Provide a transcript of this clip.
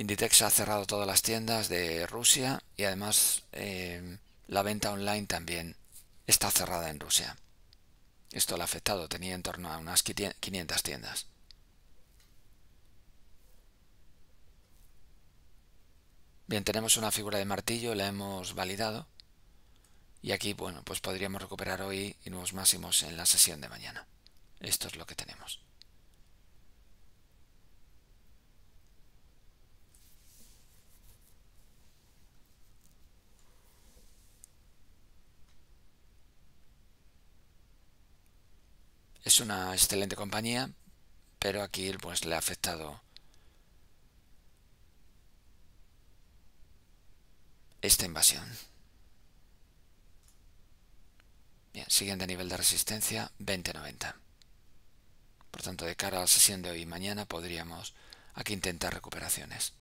Inditex ha cerrado todas las tiendas de Rusia y además eh, la venta online también está cerrada en Rusia. Esto lo ha afectado, tenía en torno a unas 500 tiendas. Bien, tenemos una figura de martillo, la hemos validado. Y aquí, bueno, pues podríamos recuperar hoy y nuevos máximos en la sesión de mañana. Esto es lo que tenemos. es una excelente compañía, pero aquí pues le ha afectado esta invasión. Bien, siguiente nivel de resistencia, 2090. Por tanto, de cara a la sesión de hoy y mañana podríamos aquí intentar recuperaciones.